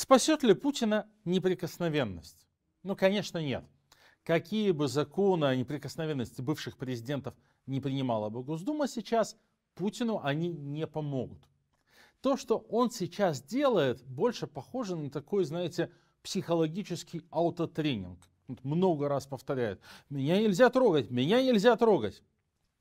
Спасет ли Путина неприкосновенность? Ну, конечно, нет. Какие бы законы о неприкосновенности бывших президентов не принимала бы Госдума сейчас, Путину они не помогут. То, что он сейчас делает, больше похоже на такой, знаете, психологический аутотренинг. Много раз повторяет. Меня нельзя трогать, меня нельзя трогать.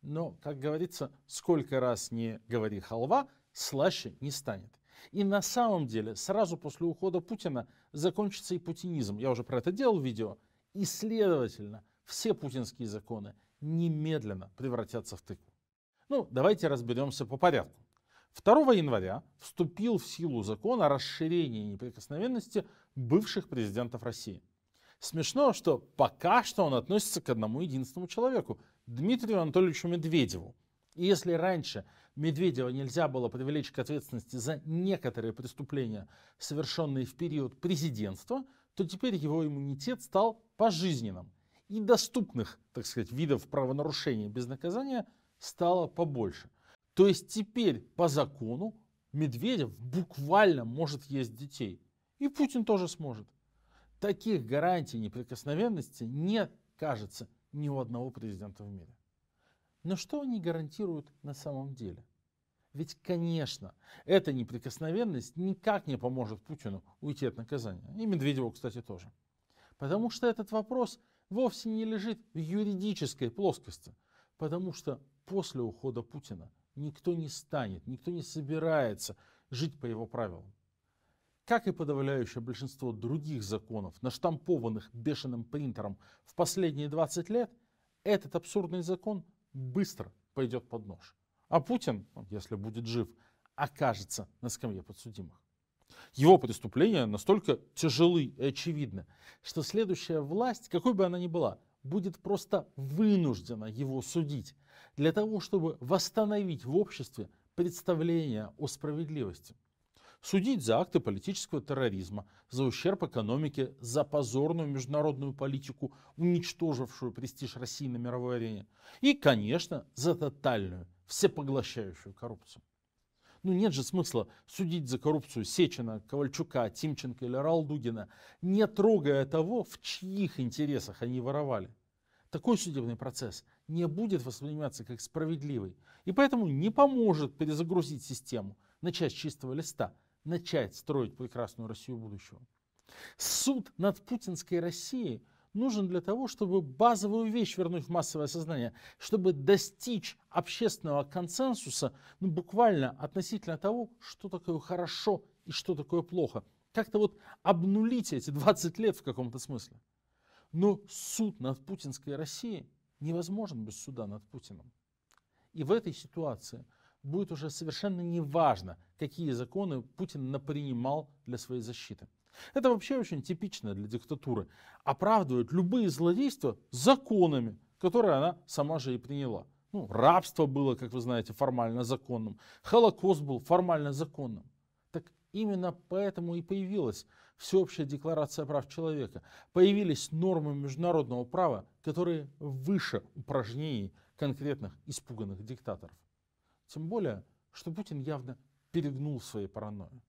Но, как говорится, сколько раз не говори халва, слаще не станет. И на самом деле, сразу после ухода Путина закончится и путинизм. Я уже про это делал видео. И, следовательно, все путинские законы немедленно превратятся в тыкву. Ну, давайте разберемся по порядку. 2 января вступил в силу закон о расширении неприкосновенности бывших президентов России. Смешно, что пока что он относится к одному единственному человеку, Дмитрию Анатольевичу Медведеву, и если раньше Медведева нельзя было привлечь к ответственности за некоторые преступления, совершенные в период президентства, то теперь его иммунитет стал пожизненным. И доступных, так сказать, видов правонарушений без наказания стало побольше. То есть теперь по закону Медведев буквально может есть детей. И Путин тоже сможет. Таких гарантий неприкосновенности нет, кажется ни у одного президента в мире. Но что они гарантируют на самом деле? Ведь, конечно, эта неприкосновенность никак не поможет Путину уйти от наказания. И Медведеву, кстати, тоже. Потому что этот вопрос вовсе не лежит в юридической плоскости. Потому что после ухода Путина никто не станет, никто не собирается жить по его правилам. Как и подавляющее большинство других законов, наштампованных бешеным принтером в последние 20 лет, этот абсурдный закон быстро пойдет под нож. А Путин, если будет жив, окажется на скамье подсудимых. Его преступления настолько тяжелы и очевидны, что следующая власть, какой бы она ни была, будет просто вынуждена его судить для того, чтобы восстановить в обществе представление о справедливости судить за акты политического терроризма, за ущерб экономике, за позорную международную политику, уничтожившую престиж России на мировой арене, и, конечно, за тотальную, всепоглощающую коррупцию. Ну нет же смысла судить за коррупцию Сечина, Ковальчука, Тимченко или Ралдугина, не трогая того, в чьих интересах они воровали. Такой судебный процесс не будет восприниматься как справедливый и поэтому не поможет перезагрузить систему, начать с чистого листа – начать строить прекрасную Россию будущего. Суд над путинской Россией нужен для того, чтобы базовую вещь вернуть в массовое сознание, чтобы достичь общественного консенсуса ну, буквально относительно того, что такое хорошо и что такое плохо. Как-то вот обнулить эти 20 лет в каком-то смысле. Но суд над путинской Россией невозможен без суда над Путиным. И в этой ситуации – будет уже совершенно неважно, какие законы Путин напринимал для своей защиты. Это вообще очень типично для диктатуры. Оправдывают любые злодейства законами, которые она сама же и приняла. Ну, рабство было, как вы знаете, формально законным. Холокост был формально законным. Так именно поэтому и появилась Всеобщая декларация прав человека. Появились нормы международного права, которые выше упражнений конкретных испуганных диктаторов. Тем более, что Путин явно перегнул свои паранойей.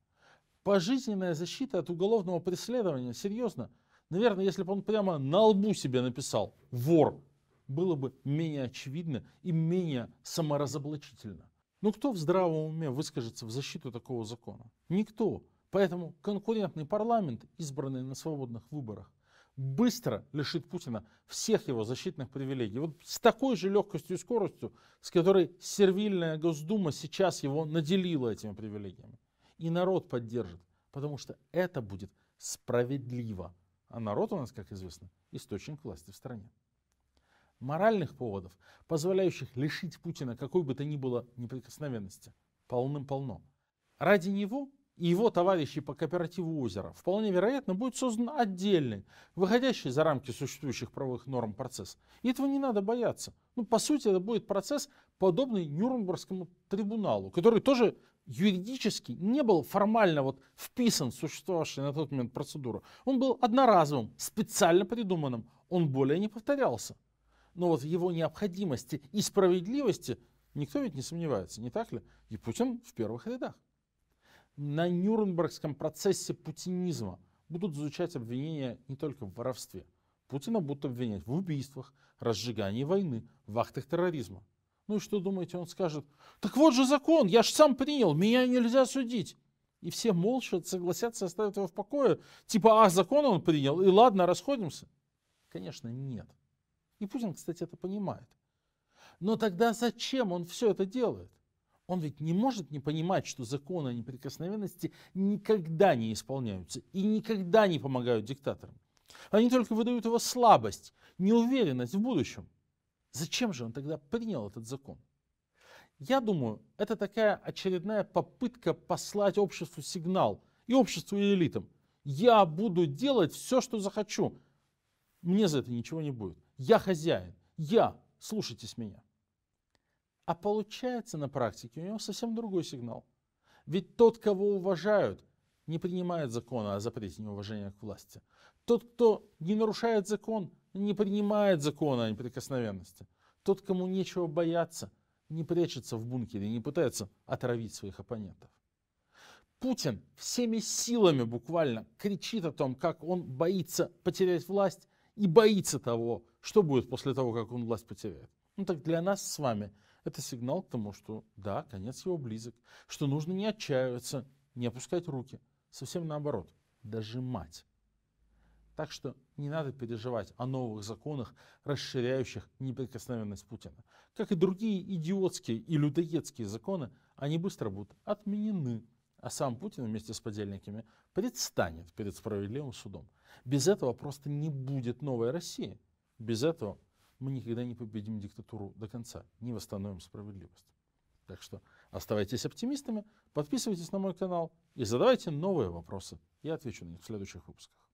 Пожизненная защита от уголовного преследования, серьезно, наверное, если бы он прямо на лбу себе написал «вор», было бы менее очевидно и менее саморазоблачительно. Но ну, кто в здравом уме выскажется в защиту такого закона? Никто. Поэтому конкурентный парламент, избранный на свободных выборах, быстро лишит Путина всех его защитных привилегий. Вот с такой же легкостью и скоростью, с которой сервильная Госдума сейчас его наделила этими привилегиями. И народ поддержит, потому что это будет справедливо. А народ у нас, как известно, источник власти в стране. Моральных поводов, позволяющих лишить Путина какой бы то ни было неприкосновенности, полным-полно. Ради него и его товарищей по кооперативу озера, вполне вероятно, будет создан отдельный, выходящий за рамки существующих правовых норм процесс. И этого не надо бояться. Ну, по сути, это будет процесс, подобный Нюрнбергскому трибуналу, который тоже юридически не был формально вот вписан в существовавшую на тот момент процедуру. Он был одноразовым, специально придуманным. Он более не повторялся. Но вот в его необходимости и справедливости никто ведь не сомневается, не так ли? И Путин в первых рядах на Нюрнбергском процессе путинизма будут звучать обвинения не только в воровстве. Путина будут обвинять в убийствах, разжигании войны, в актах терроризма. Ну и что думаете, он скажет, так вот же закон, я же сам принял, меня нельзя судить. И все молчат, согласятся оставят его в покое. Типа, а, закон он принял, и ладно, расходимся. Конечно, нет. И Путин, кстати, это понимает. Но тогда зачем он все это делает? Он ведь не может не понимать, что законы о неприкосновенности никогда не исполняются и никогда не помогают диктаторам. Они только выдают его слабость, неуверенность в будущем. Зачем же он тогда принял этот закон? Я думаю, это такая очередная попытка послать обществу сигнал и обществу и элитам. Я буду делать все, что захочу. Мне за это ничего не будет. Я хозяин. Я. Слушайтесь меня. А получается на практике у него совсем другой сигнал. Ведь тот, кого уважают, не принимает закона о запрете неуважения к власти. Тот, кто не нарушает закон, не принимает закона о неприкосновенности. Тот, кому нечего бояться, не прячется в бункере, не пытается отравить своих оппонентов. Путин всеми силами буквально кричит о том, как он боится потерять власть и боится того, что будет после того, как он власть потеряет. Ну так для нас с вами – это сигнал к тому, что да, конец его близок, что нужно не отчаиваться, не опускать руки. Совсем наоборот, дожимать. Так что не надо переживать о новых законах, расширяющих неприкосновенность Путина. Как и другие идиотские и людоедские законы, они быстро будут отменены, а сам Путин вместе с подельниками предстанет перед справедливым судом. Без этого просто не будет новой России. Без этого мы никогда не победим диктатуру до конца, не восстановим справедливость. Так что оставайтесь оптимистами, подписывайтесь на мой канал и задавайте новые вопросы. Я отвечу на них в следующих выпусках.